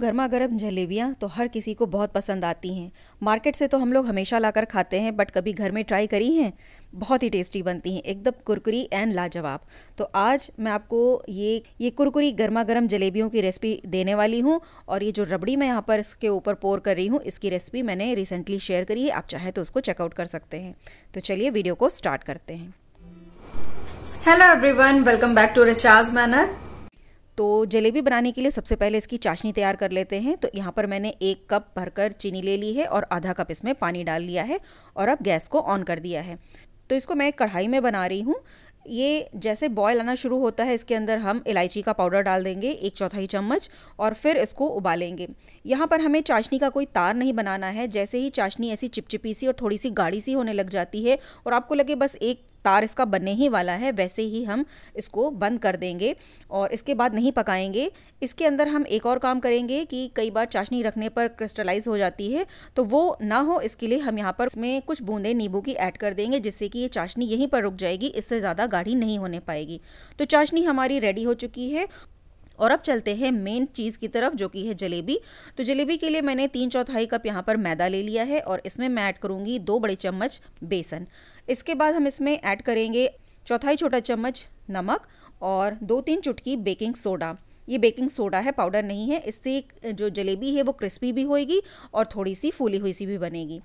गर्मा गर्म जलेबियाँ तो हर किसी को बहुत पसंद आती हैं मार्केट से तो हम लोग हमेशा लाकर खाते हैं बट कभी घर में ट्राई करी हैं बहुत ही टेस्टी बनती हैं एकदम कुरकुरी एंड लाजवाब तो आज मैं आपको ये ये कुरकुरी गर्मा गर्म जलेबियों की रेसिपी देने वाली हूँ और ये जो रबड़ी मैं यहाँ पर इसके ऊपर पोर कर रही हूँ इसकी रेसिपी मैंने रिसेंटली शेयर करी है आप चाहें तो उसको चेकआउट कर सकते हैं तो चलिए वीडियो को स्टार्ट करते हैं hello everyone welcome back to recharge manner तो जलेबी बनाने के लिए सबसे पहले इसकी चाशनी तैयार कर लेते हैं तो यहाँ पर मैंने एक कप भरकर चीनी ले ली है और आधा कप इसमें पानी डाल लिया है और अब गैस को ऑन कर दिया है तो इसको मैं कढ़ाई में बना रही हूँ ये जैसे बॉयल आना शुरू होता है इसके अंदर हम इलायची का पाउडर डाल देंगे एक चौथाई चम्मच और फिर इसको उबालेंगे यहाँ पर हमें चाशनी का कोई तार नहीं बनाना है जैसे ही चाशनी ऐसी चिपचिपी सी और थोड़ी सी गाढ़ी सी होने लग जाती है और आपको लगे बस एक तार इसका बनने ही वाला है वैसे ही हम इसको बंद कर देंगे और इसके बाद नहीं पकाएंगे इसके अंदर हम एक और काम करेंगे कि कई बार चाशनी रखने पर क्रिस्टलाइज हो जाती है तो वो ना हो इसके लिए हम यहाँ पर इसमें कुछ बूंदे नींबू की ऐड कर देंगे जिससे कि ये चाशनी यहीं पर रुक जाएगी इससे ज़्यादा गाढ़ी नहीं होने पाएगी तो चाशनी हमारी रेडी हो चुकी है और अब चलते हैं मेन चीज़ की तरफ जो कि है जलेबी तो जलेबी के लिए मैंने तीन चौथाई कप यहाँ पर मैदा ले लिया है और इसमें मैं ऐड करूँगी दो बड़े चम्मच बेसन इसके बाद हम इसमें ऐड करेंगे चौथाई छोटा चम्मच नमक और दो तीन चुटकी बेकिंग सोडा ये बेकिंग सोडा है पाउडर नहीं है इससे जो जलेबी है वो क्रिस्पी भी होएगी और थोड़ी सी फूली हुई सी भी बनेगी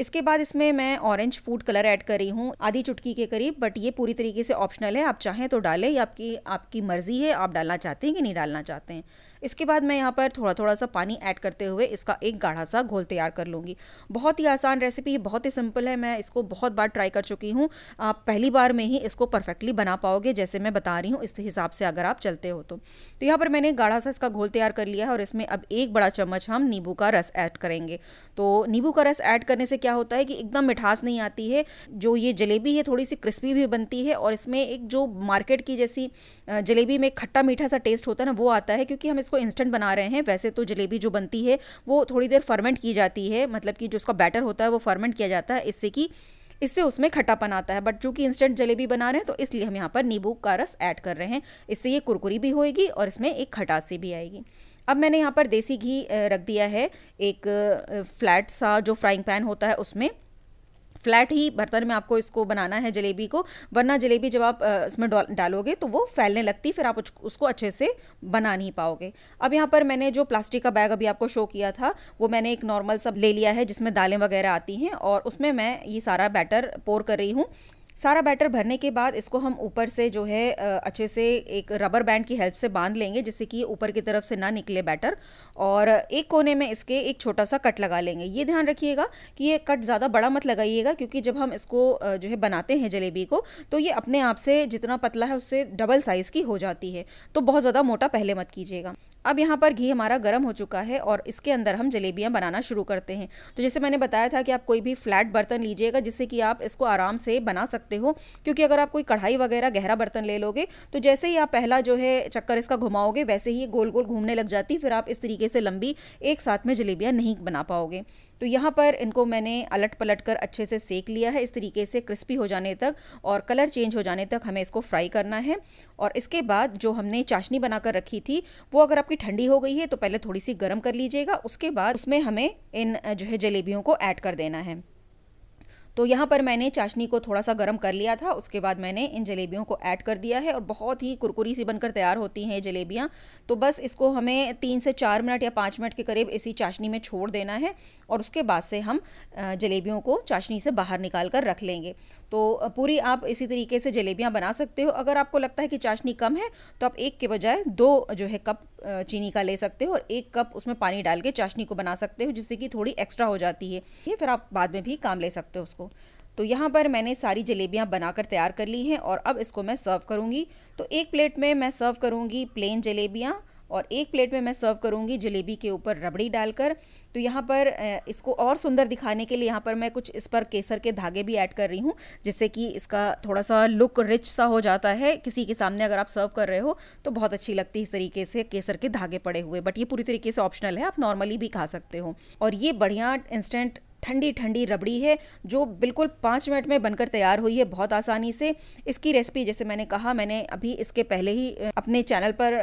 इसके बाद इसमें मैं ऑरेंज फूड कलर ऐड कर रही हूँ आधी चुटकी के करीब बट ये पूरी तरीके से ऑप्शनल है आप चाहें तो डालें या आपकी आपकी मर्ज़ी है आप डालना चाहते हैं कि नहीं डालना चाहते हैं इसके बाद मैं यहाँ पर थोड़ा थोड़ा सा पानी ऐड करते हुए इसका एक गाढ़ा सा घोल तैयार कर लूँगी बहुत ही आसान रेसिपी है बहुत ही सिंपल है मैं इसको बहुत बार ट्राई कर चुकी हूँ आप पहली बार में ही इसको परफेक्टली बना पाओगे जैसे मैं बता रही हूँ इस हिसाब से अगर आप चलते हो तो, तो यहाँ पर मैंने गाढ़ा सा इसका घोल तैयार कर लिया है और इसमें अब एक बड़ा चम्मच हम नींबू का रस ऐड करेंगे तो नींबू का रस ऐड करने से क्या होता है कि एकदम मिठास नहीं आती है जो ये जलेबी है थोड़ी सी क्रिस्पी भी बनती है और इसमें एक जो मार्केट की जैसी जलेबी में खट्टा मीठा सा टेस्ट होता है ना वो आता है क्योंकि हम इस इसको इंस्टेंट बना रहे हैं वैसे तो जलेबी जो बनती है वो थोड़ी देर फर्मेंट की जाती है मतलब कि जो उसका बैटर होता है वो फर्मेंट किया जाता है इससे कि इससे उसमें खट्टापन आता है बट चूँकि इंस्टेंट जलेबी बना रहे हैं तो इसलिए हम यहाँ पर नींबू का रस ऐड कर रहे हैं इससे ये कुरकुरी भी होएगी और इसमें एक खटासी भी आएगी अब मैंने यहाँ पर देसी घी रख दिया है एक फ्लैट सा जो फ्राइंग पैन होता है उसमें फ्लैट ही बर्तन में आपको इसको बनाना है जलेबी को वरना जलेबी जब आप इसमें डालोगे तो वो फैलने लगती फिर आप उसको अच्छे से बना नहीं पाओगे अब यहाँ पर मैंने जो प्लास्टिक का बैग अभी आपको शो किया था वो मैंने एक नॉर्मल सब ले लिया है जिसमें दालें वगैरह आती हैं और उसमें मैं ये सारा बैटर पोर कर रही हूँ सारा बैटर भरने के बाद इसको हम ऊपर से जो है अच्छे से एक रबर बैंड की हेल्प से बांध लेंगे जिससे कि ऊपर की तरफ से ना निकले बैटर और एक कोने में इसके एक छोटा सा कट लगा लेंगे ये ध्यान रखिएगा कि ये कट ज़्यादा बड़ा मत लगाइएगा क्योंकि जब हम इसको जो है बनाते हैं जलेबी को तो ये अपने आप से जितना पतला है उससे डबल साइज़ की हो जाती है तो बहुत ज़्यादा मोटा पहले मत कीजिएगा अब यहाँ पर घी हमारा गर्म हो चुका है और इसके अंदर हम जलेबियाँ बनाना शुरू करते हैं तो जैसे मैंने बताया था कि आप कोई भी फ्लैट बर्तन लीजिएगा जिससे कि आप इसको आराम से बना सकते हो क्योंकि अगर आप कोई कढ़ाई वगैरह गहरा बर्तन ले लोगे तो जैसे ही आप पहला जो है चक्कर इसका घुमाओगे वैसे ही गोल गोल घूमने लग जाती फिर आप इस तरीके से लंबी एक साथ में जलेबियाँ नहीं बना पाओगे तो यहाँ पर इनको मैंने अलट पलट कर अच्छे से सेक लिया है इस तरीके से क्रिस्पी हो जाने तक और कलर चेंज हो जाने तक हमें इसको फ्राई करना है और इसके बाद जो हमने चाशनी बनाकर रखी थी वो अगर आप आपकी ठंडी हो गई है तो पहले थोड़ी सी गर्म कर लीजिएगा उसके बाद उसमें हमें इन जो है जलेबियों को ऐड कर देना है तो यहाँ पर मैंने चाशनी को थोड़ा सा गर्म कर लिया था उसके बाद मैंने इन जलेबियों को ऐड कर दिया है और बहुत ही कुरकुरी सी बनकर तैयार होती हैं जलेबियाँ तो बस इसको हमें तीन से चार मिनट या पाँच मिनट के करीब इसी चाशनी में छोड़ देना है और उसके बाद से हम जलेबियों को चाशनी से बाहर निकाल कर रख लेंगे तो पूरी आप इसी तरीके से जलेबियाँ बना सकते हो अगर आपको लगता है कि चाशनी कम है तो आप एक के बजाय दो जो है कप चीनी का ले सकते हो और एक कप उसमें पानी डाल के चाशनी को बना सकते हो जिससे कि थोड़ी एक्स्ट्रा हो जाती है ये फिर आप बाद में भी काम ले सकते हो उसको तो यहाँ पर मैंने सारी जलेबियाँ बनाकर तैयार कर ली हैं और अब इसको मैं सर्व करूँगी तो एक प्लेट में मैं सर्व करूँगी प्लेन जलेबियाँ और एक प्लेट में मैं सर्व करूँगी जलेबी के ऊपर रबड़ी डालकर तो यहाँ पर इसको और सुंदर दिखाने के लिए यहाँ पर मैं कुछ इस पर केसर के धागे भी ऐड कर रही हूँ जिससे कि इसका थोड़ा सा लुक रिच सा हो जाता है किसी के सामने अगर आप सर्व कर रहे हो तो बहुत अच्छी लगती है इस तरीके से केसर के धागे पड़े हुए बट ये पूरी तरीके से ऑप्शनल है आप नॉर्मली भी खा सकते हो और ये बढ़िया इंस्टेंट ठंडी ठंडी रबड़ी है जो बिल्कुल पाँच मिनट में बनकर तैयार हुई है बहुत आसानी से इसकी रेसिपी जैसे मैंने कहा मैंने अभी इसके पहले ही अपने चैनल पर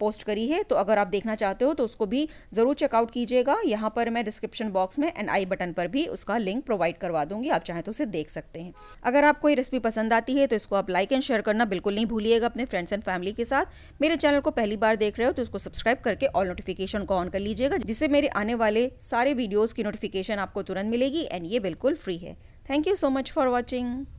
पोस्ट करी है तो अगर आप देखना चाहते हो तो उसको भी ज़रूर चेकआउट कीजिएगा यहाँ पर मैं डिस्क्रिप्शन बॉक्स में एंड आई बटन पर भी उसका लिंक प्रोवाइड करवा दूंगी आप चाहें तो उसे देख सकते हैं अगर आपको ये रेसिपी पसंद आती है तो इसको आप लाइक एंड शेयर करना बिल्कुल नहीं भूलिएगा अपने फ्रेंड्स एंड फैमिली के साथ मेरे चैनल को पहली बार देख रहे हो तो इसको सब्सक्राइब करके ऑल नोटिफिकेशन को ऑन कर लीजिएगा जिससे मेरे आने वाले सारे वीडियोज़ की नोटिफिकेशन आपको तुरंत तुरंत मिलेगी एंड ये बिल्कुल फ्री है thank you so much for watching